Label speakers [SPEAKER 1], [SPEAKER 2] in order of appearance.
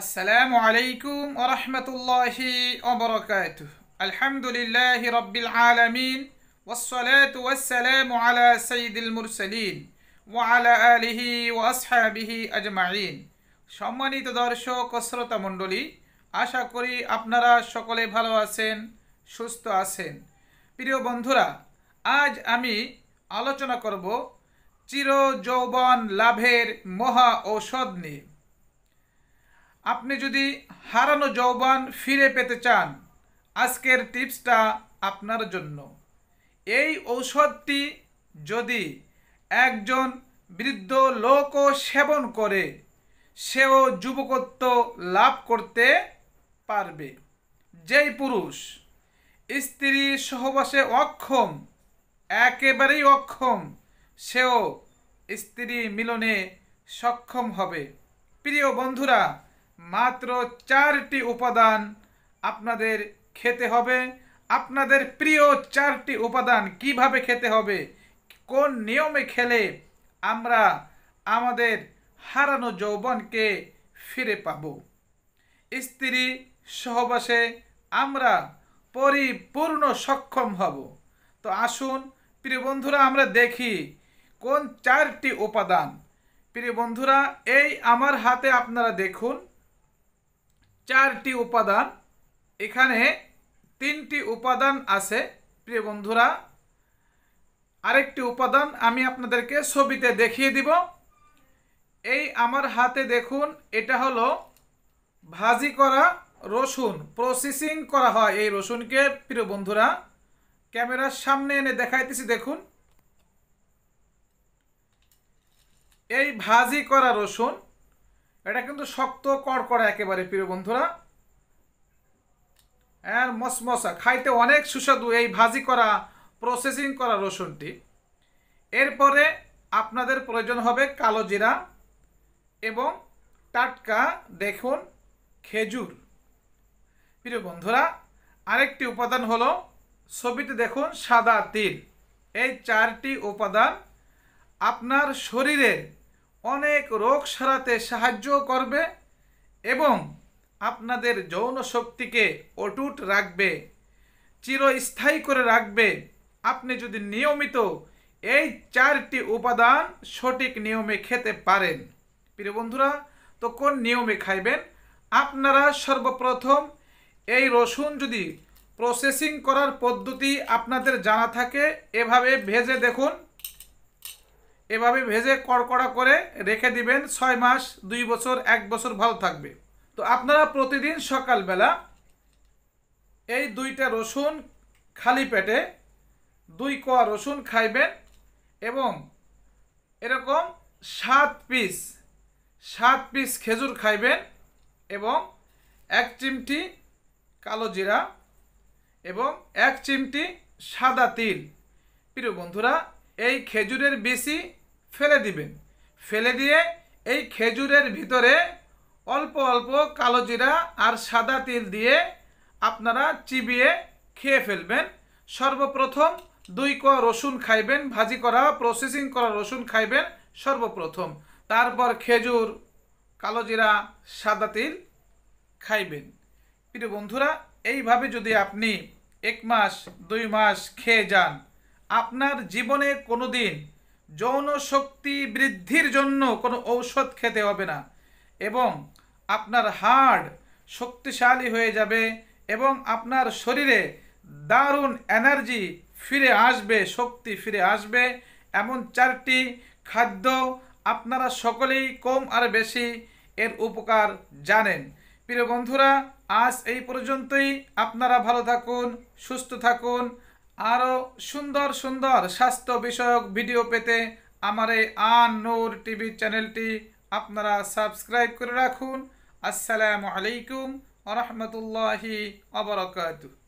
[SPEAKER 1] আসসালামু আলাইকুম ওরহমতুল্লাহি ওবরকাত আলহামদুলিল্লাহ রব্বিল আলমিন والصلاة والسلام على سيد المرسلين وعلى آله وأصحابه أجمعين সম্মানিত দর্শক ও শ্রোতা মণ্ডলী আশা করি আপনারা সকলে ভালো আছেন সুস্থ আছেন প্রিয় বন্ধুরা আজ আমি আলোচনা করব চির যৌবন লাভের মহা ঔষধ নিয়ে আপনি যদি হারানো যৌবন ফিরে পেতে চান আজকের টিপসটা আপনার জন্য এই ঔষধটি যদি একজন বৃদ্ধ লোকও সেবন করে সেও যুবকত্ব লাভ করতে পারবে যেই পুরুষ স্ত্রী সহবাসে অক্ষম একেবারেই অক্ষম সেও স্ত্রী মিলনে সক্ষম হবে প্রিয় বন্ধুরা মাত্র চারটি উপাদান আপনাদের খেতে হবে আপনাদের প্রিয় চারটি উপাদান কিভাবে খেতে হবে কোন নিয়মে খেলে আমরা আমাদের হারানো যৌবনকে ফিরে পাব স্ত্রী সহবাসে আমরা পরিপূর্ণ সক্ষম হব তো আসুন প্রিয় বন্ধুরা আমরা দেখি কোন চারটি উপাদান প্রিয় বন্ধুরা এই আমার হাতে আপনারা দেখুন চারটি উপাদান এখানে তিনটি উপাদান আছে প্রিয় বন্ধুরা আরেকটি উপাদান আমি আপনাদেরকে ছবিতে দেখিয়ে দিব এই আমার হাতে দেখুন এটা হলো ভাজি করা রসুন প্রসেসিং করা হয় এই রসুনকে প্রিয় বন্ধুরা ক্যামেরার সামনে এনে দেখাইতেছি দেখুন এই ভাজি করা রসুন এটা কিন্তু শক্ত কর করে একেবারে প্রিয় বন্ধুরা আর মসমসা খাইতে অনেক সুস্বাদু এই ভাজি করা প্রসেসিং করা রসুনটি এরপরে আপনাদের প্রয়োজন হবে কালো জিরা এবং টাটকা দেখুন খেজুর প্রিয় বন্ধুরা আরেকটি উপাদান হলো ছবিতে দেখুন সাদা তিল এই চারটি উপাদান আপনার শরীরের অনেক রোগ সারাতে সাহায্য করবে এবং আপনাদের যৌন শক্তিকে অটুট রাখবে চিরস্থায়ী করে রাখবে আপনি যদি নিয়মিত এই চারটি উপাদান সঠিক নিয়মে খেতে পারেন প্রিয় বন্ধুরা তো কোন নিয়মে খাইবেন আপনারা সর্বপ্রথম এই রসুন যদি প্রসেসিং করার পদ্ধতি আপনাদের জানা থাকে এভাবে ভেজে দেখুন এভাবে ভেজে কড়কড়া করে রেখে দিবেন ছয় মাস দুই বছর এক বছর ভালো থাকবে তো আপনারা প্রতিদিন সকালবেলা এই দুইটা রসুন খালি পেটে দুই কোয়া রসুন খাইবেন এবং এরকম সাত পিস সাত পিস খেজুর খাইবেন এবং এক চিমটি কালো জিরা এবং এক চিমটি সাদা তিল প্রিয় বন্ধুরা এই খেজুরের বেশি ফেলে দিবেন ফেলে দিয়ে এই খেজুরের ভিতরে অল্প অল্প কালো জিরা আর সাদা তিল দিয়ে আপনারা চিবিয়ে খেয়ে ফেলবেন সর্বপ্রথম দুই ক রসুন খাইবেন ভাজি করা প্রসেসিং করা রসুন খাইবেন সর্বপ্রথম তারপর খেজুর কালো জিরা সাদা তিল খাইবেন প্রিয় বন্ধুরা এইভাবে যদি আপনি এক মাস দুই মাস খেয়ে যান আপনার জীবনে কোনো দিন যৌন শক্তি বৃদ্ধির জন্য কোনো ঔষধ খেতে হবে না এবং আপনার হার্ড শক্তিশালী হয়ে যাবে এবং আপনার শরীরে দারুণ এনার্জি ফিরে আসবে শক্তি ফিরে আসবে এমন চারটি খাদ্য আপনারা সকলেই কম আর বেশি এর উপকার জানেন প্রিয় বন্ধুরা আজ এই পর্যন্তই আপনারা ভালো থাকুন সুস্থ থাকুন আরও সুন্দর সুন্দর স্বাস্থ্য বিষয়ক ভিডিও পেতে আমার এই আন নূর টিভি চ্যানেলটি আপনারা সাবস্ক্রাইব করে রাখুন আসসালামু আলাইকুম আ রহমতুল্লাহি অবরকাতু